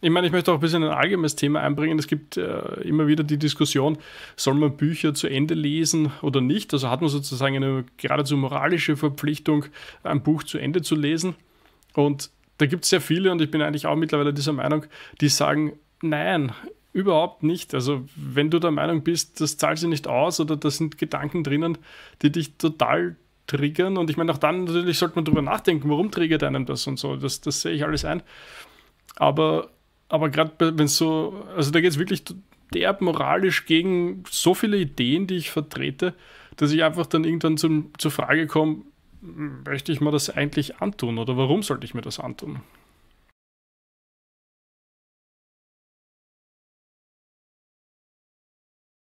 Ich meine, ich möchte auch ein bisschen ein allgemeines Thema einbringen. Es gibt äh, immer wieder die Diskussion, soll man Bücher zu Ende lesen oder nicht? Also hat man sozusagen eine geradezu moralische Verpflichtung, ein Buch zu Ende zu lesen. Und da gibt es sehr viele, und ich bin eigentlich auch mittlerweile dieser Meinung, die sagen, nein, überhaupt nicht. Also wenn du der Meinung bist, das zahlt sich nicht aus oder da sind Gedanken drinnen, die dich total triggern. Und ich meine, auch dann natürlich sollte man darüber nachdenken, warum triggert einem das und so. Das, das sehe ich alles ein. Aber aber gerade wenn es so, also da geht es wirklich derb moralisch gegen so viele Ideen, die ich vertrete, dass ich einfach dann irgendwann zum, zur Frage komme, möchte ich mir das eigentlich antun oder warum sollte ich mir das antun?